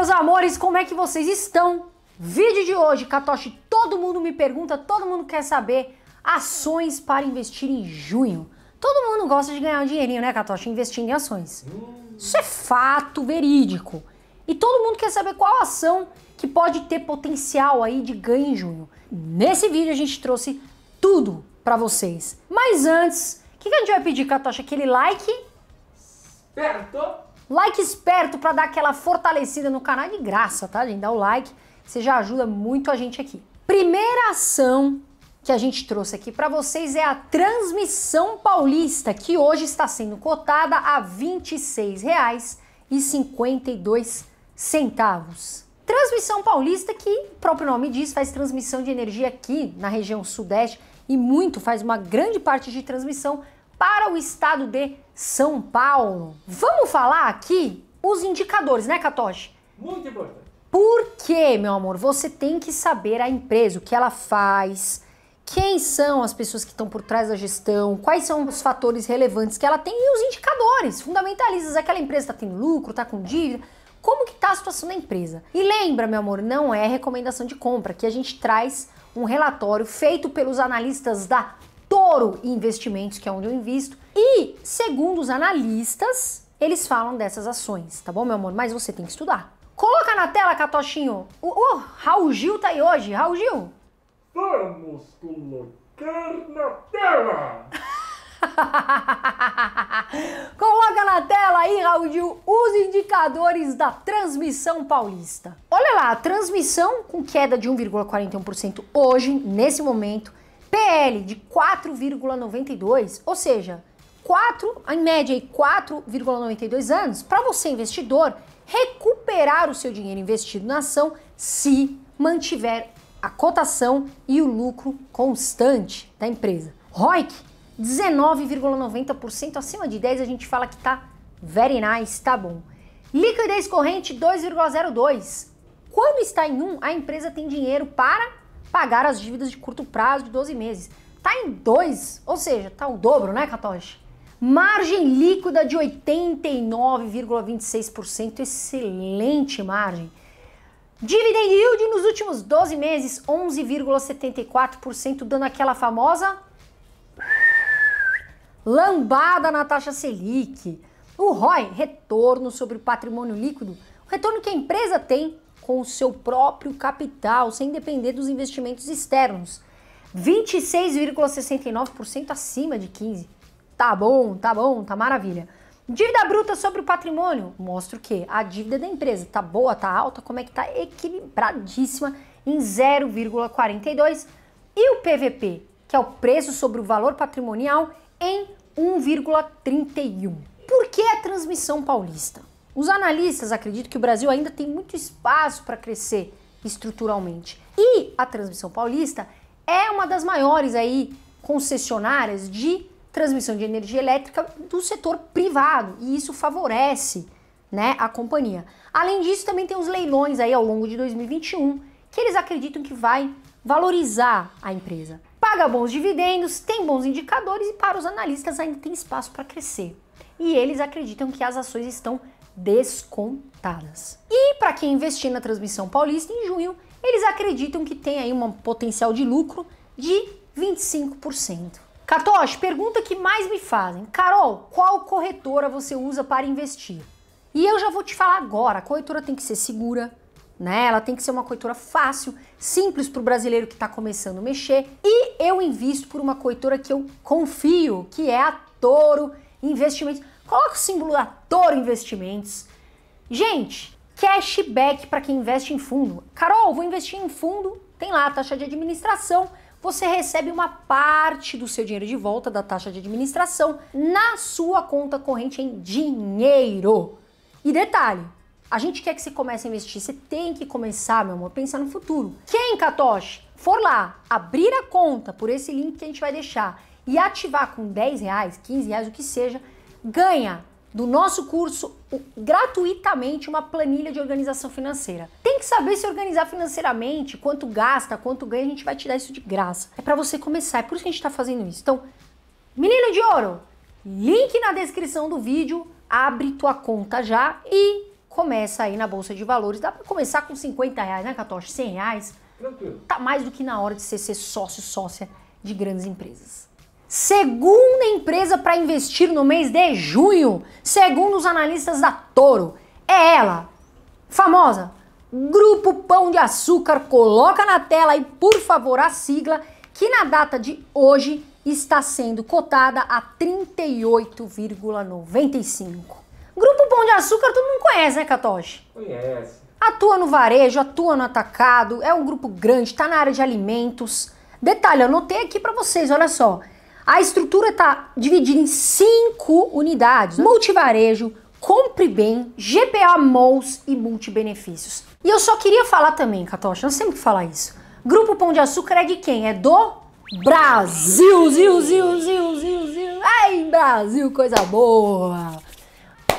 meus amores, como é que vocês estão? Vídeo de hoje, Katoshi, todo mundo me pergunta, todo mundo quer saber ações para investir em junho. Todo mundo gosta de ganhar um dinheirinho, né, Katoshi? Investindo em ações. Isso é fato verídico. E todo mundo quer saber qual ação que pode ter potencial aí de ganho em junho. Nesse vídeo a gente trouxe tudo para vocês. Mas antes, o que, que, a gente vai pedir, Katoshi? Aquele like? Certo! Like esperto para dar aquela fortalecida no canal é de graça, tá, gente? Dá o like, você já ajuda muito a gente aqui. Primeira ação que a gente trouxe aqui para vocês é a transmissão paulista, que hoje está sendo cotada a R$ 26,52. Transmissão paulista, que o próprio nome diz, faz transmissão de energia aqui na região sudeste e muito, faz uma grande parte de transmissão para o estado de são Paulo. Vamos falar aqui os indicadores, né, Katoshi? Muito importante. Por quê, meu amor? Você tem que saber a empresa, o que ela faz, quem são as pessoas que estão por trás da gestão, quais são os fatores relevantes que ela tem e os indicadores fundamentalistas. Aquela empresa está tendo lucro, está com dívida, como que está a situação da empresa. E lembra, meu amor, não é recomendação de compra, que a gente traz um relatório feito pelos analistas da touro investimentos, que é onde eu invisto. E, segundo os analistas, eles falam dessas ações, tá bom, meu amor? Mas você tem que estudar. Coloca na tela, Catochinho. O, o Raul Gil tá aí hoje. Raul Gil. Vamos colocar na tela. Coloca na tela aí, Raul Gil, os indicadores da transmissão paulista. Olha lá, a transmissão com queda de 1,41% hoje, nesse momento, PL de 4,92, ou seja, 4, em média, 4,92 anos, para você, investidor, recuperar o seu dinheiro investido na ação se mantiver a cotação e o lucro constante da empresa. ROIC 19,90%, acima de 10 a gente fala que tá very nice, tá bom. Liquidez corrente 2,02. Quando está em 1, um, a empresa tem dinheiro para pagar as dívidas de curto prazo de 12 meses. Tá em 2, ou seja, tá o dobro, né, Katoshi? Margem líquida de 89,26%, excelente margem. Dividend yield nos últimos 12 meses, 11,74%, dando aquela famosa lambada na taxa Selic. O ROI, retorno sobre o patrimônio líquido, o retorno que a empresa tem com o seu próprio capital, sem depender dos investimentos externos. 26,69% acima de 15. Tá bom, tá bom, tá maravilha. Dívida bruta sobre o patrimônio mostra o quê? A dívida da empresa tá boa, tá alta, como é que tá equilibradíssima em 0,42 e o PVP, que é o preço sobre o valor patrimonial, em 1,31. Por que a transmissão paulista? Os analistas acreditam que o Brasil ainda tem muito espaço para crescer estruturalmente. E a Transmissão Paulista é uma das maiores aí concessionárias de transmissão de energia elétrica do setor privado, e isso favorece, né, a companhia. Além disso, também tem os leilões aí ao longo de 2021, que eles acreditam que vai valorizar a empresa. Paga bons dividendos, tem bons indicadores e para os analistas ainda tem espaço para crescer. E eles acreditam que as ações estão descontadas. E para quem investir na transmissão paulista em junho, eles acreditam que tem aí um potencial de lucro de 25%. Cartoche, pergunta que mais me fazem. Carol, qual corretora você usa para investir? E eu já vou te falar agora, a corretora tem que ser segura, né? Ela tem que ser uma corretora fácil, simples para o brasileiro que está começando a mexer. E eu invisto por uma corretora que eu confio, que é a Toro Investimentos. Coloca o símbolo da Toro Investimentos. Gente, cashback para quem investe em fundo. Carol, vou investir em fundo, tem lá a taxa de administração. Você recebe uma parte do seu dinheiro de volta da taxa de administração na sua conta corrente em dinheiro. E detalhe, a gente quer que você comece a investir, você tem que começar, meu amor, a pensar no futuro. Quem, Katoshi, for lá abrir a conta por esse link que a gente vai deixar e ativar com 10 reais, 15 reais, o que seja, ganha do nosso curso gratuitamente uma planilha de organização financeira. Tem que saber se organizar financeiramente, quanto gasta, quanto ganha, a gente vai te dar isso de graça. É para você começar, é por isso que a gente está fazendo isso. Então, menino de ouro, link na descrição do vídeo, abre tua conta já e começa aí na Bolsa de Valores. Dá para começar com 50 reais, né, Catoche? 100 reais. Tranquilo. Tá mais do que na hora de você ser sócio, sócia de grandes empresas segunda empresa para investir no mês de junho, segundo os analistas da Toro. É ela, famosa, Grupo Pão de Açúcar. Coloca na tela aí, por favor, a sigla, que na data de hoje está sendo cotada a 38,95. Grupo Pão de Açúcar todo mundo conhece, né, Katoshi? Conhece. Atua no varejo, atua no atacado, é um grupo grande, está na área de alimentos. Detalhe, anotei aqui para vocês, olha só. A estrutura está dividida em cinco unidades: uhum. multivarejo, compre bem, GPA MOLS e multibenefícios. E eu só queria falar também, Catocha, nós sempre que falar isso. Grupo Pão de Açúcar é de quem? É do Brasil, zil, zil, zil, zil, zil. Ai, Brasil, coisa boa.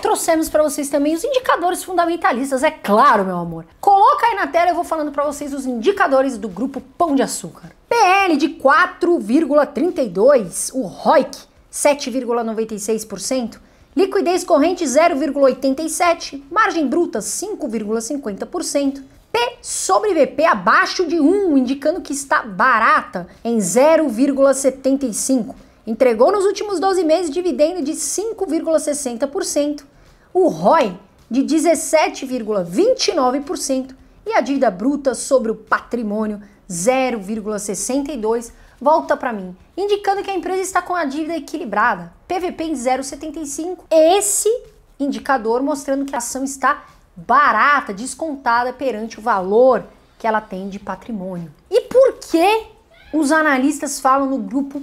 Trouxemos para vocês também os indicadores fundamentalistas, é claro, meu amor. Coloca aí na tela, eu vou falando para vocês os indicadores do grupo Pão de Açúcar. PL de 4,32%, o ROIC 7,96%, liquidez corrente 0,87%, margem bruta 5,50%, P sobre BP abaixo de 1, indicando que está barata em 0,75%, entregou nos últimos 12 meses dividendo de 5,60%, o ROI de 17,29% e a dívida bruta sobre o patrimônio 0,62 volta para mim, indicando que a empresa está com a dívida equilibrada, PVP em 0,75. É esse indicador mostrando que a ação está barata, descontada perante o valor que ela tem de patrimônio. E por que os analistas falam no grupo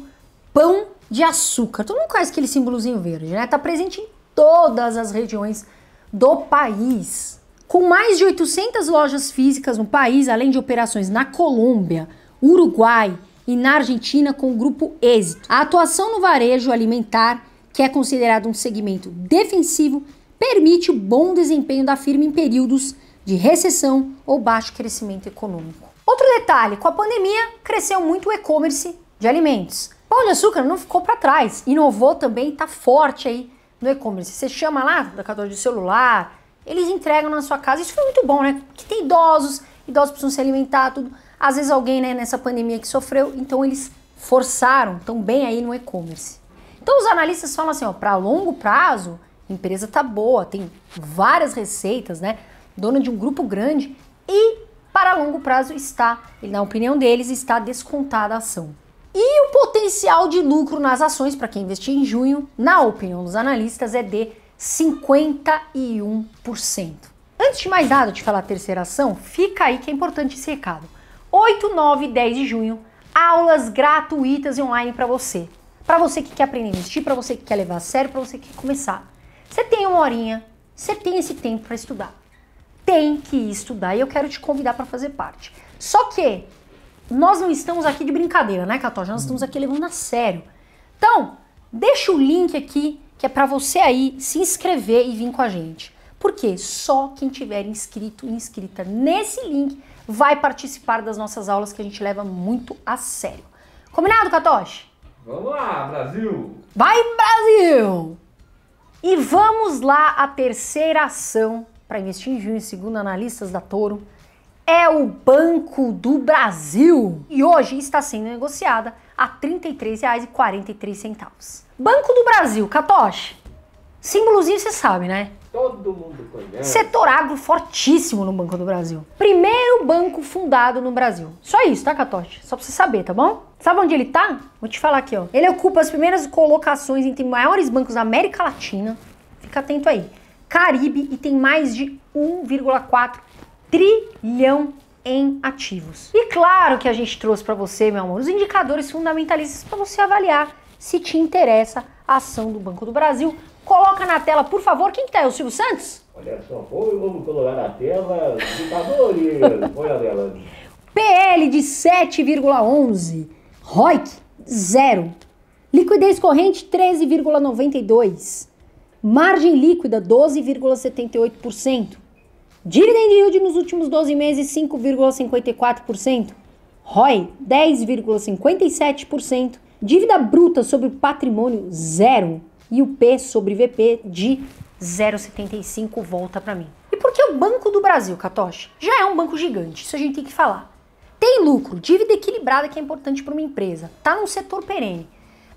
pão de açúcar? Todo mundo conhece aquele símbolozinho verde, né? Está presente em todas as regiões do país. Com mais de 800 lojas físicas no país, além de operações na Colômbia, Uruguai e na Argentina com o grupo Êxito. A atuação no varejo alimentar, que é considerado um segmento defensivo, permite o bom desempenho da firma em períodos de recessão ou baixo crescimento econômico. Outro detalhe, com a pandemia, cresceu muito o e-commerce de alimentos. Pão de Açúcar não ficou para trás, inovou também, está forte aí no e-commerce. Você chama lá, da cadora de celular, eles entregam na sua casa. Isso foi muito bom, né? Que tem idosos, idosos precisam se alimentar, tudo. Às vezes alguém, né, nessa pandemia que sofreu, então eles forçaram, estão bem aí no e-commerce. Então os analistas falam assim, ó, para longo prazo, a empresa tá boa, tem várias receitas, né? Dona de um grupo grande e para longo prazo está, na opinião deles, está descontada a ação. E o potencial de lucro nas ações para quem investir em junho, na opinião dos analistas, é de 51%. Antes de mais nada de falar a terceira ação, fica aí que é importante esse recado. 8, 9 e 10 de junho, aulas gratuitas online para você. Para você que quer aprender a investir, para você que quer levar a sério, para você que quer começar. Você tem uma horinha, você tem esse tempo para estudar. Tem que estudar e eu quero te convidar para fazer parte. Só que nós não estamos aqui de brincadeira, né, Catoja? Nós estamos aqui levando a sério. Então, deixa o link aqui que é para você aí se inscrever e vir com a gente. Porque só quem tiver inscrito e inscrita nesse link vai participar das nossas aulas que a gente leva muito a sério. Combinado, Katoshi? Vamos lá, Brasil! Vai, Brasil! E vamos lá à terceira ação para investir em junho, segundo analistas da Toro, é o Banco do Brasil. E hoje está sendo negociada a R$ 33,43. Banco do Brasil, Catoche. Símbolozinho você sabe, né? Todo mundo conhece. Setor agro fortíssimo no Banco do Brasil. Primeiro banco fundado no Brasil. Só isso, tá, Catoche? Só pra você saber, tá bom? Sabe onde ele tá? Vou te falar aqui, ó. Ele ocupa as primeiras colocações entre maiores bancos da América Latina. Fica atento aí. Caribe e tem mais de 1,4 trilhão em ativos. E claro que a gente trouxe para você, meu amor, os indicadores fundamentalistas para você avaliar se te interessa a ação do Banco do Brasil. Coloca na tela, por favor, quem está? aí, o Silvio Santos? Olha só, vamos colocar na tela indicadores. Olha ela. PL de 7,11, ROIC 0, liquidez corrente 13,92, margem líquida 12,78%, Dividend yield nos últimos 12 meses 5,54%, ROI 10,57%, dívida bruta sobre patrimônio zero e o P sobre VP de 0,75 volta para mim. E por que o Banco do Brasil, Katoshi? Já é um banco gigante, isso a gente tem que falar. Tem lucro, dívida equilibrada que é importante para uma empresa, tá num setor perene.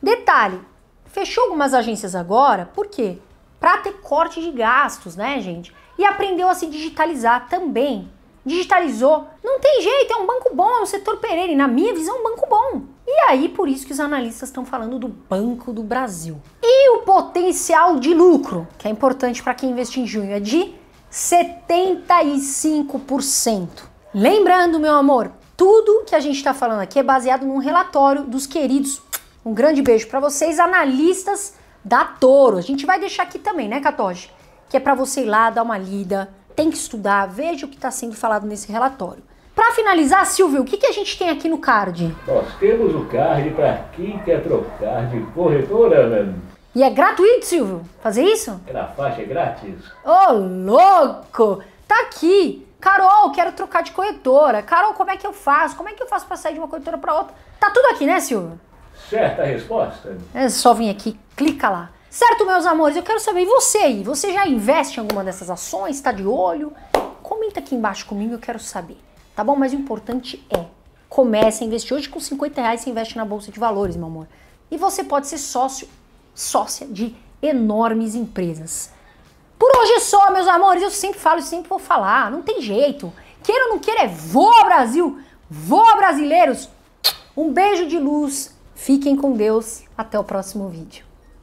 Detalhe, fechou algumas agências agora, por quê? Para ter corte de gastos, né, gente? e aprendeu a se digitalizar também. Digitalizou. Não tem jeito, é um banco bom, é um setor perene. Na minha visão, um banco bom. E aí, por isso que os analistas estão falando do Banco do Brasil. E o potencial de lucro, que é importante para quem investe em junho, é de 75%. Lembrando, meu amor, tudo que a gente está falando aqui é baseado num relatório dos queridos. Um grande beijo para vocês, analistas da Toro. A gente vai deixar aqui também, né, Catoge? que é para você ir lá dar uma lida, tem que estudar, veja o que está sendo falado nesse relatório. Para finalizar, Silvio, o que, que a gente tem aqui no card? Nós temos o card para quem quer trocar de corretora, né? E é gratuito, Silvio, fazer isso? É na faixa, é grátis. Ô, oh, louco! Tá aqui! Carol, quero trocar de corretora. Carol, como é que eu faço? Como é que eu faço para sair de uma corretora para outra? Tá tudo aqui, né, Silvio? Certa resposta. É só vir aqui, clica lá. Certo, meus amores? Eu quero saber, e você aí? Você já investe em alguma dessas ações? Está de olho? Comenta aqui embaixo comigo, eu quero saber. Tá bom? Mas o importante é, comece a investir. Hoje com 50 reais você investe na Bolsa de Valores, meu amor. E você pode ser sócio, sócia de enormes empresas. Por hoje é só, meus amores. Eu sempre falo e sempre vou falar. Não tem jeito. Queira ou não queira, é voa Brasil! Voa brasileiros! Um beijo de luz. Fiquem com Deus. Até o próximo vídeo.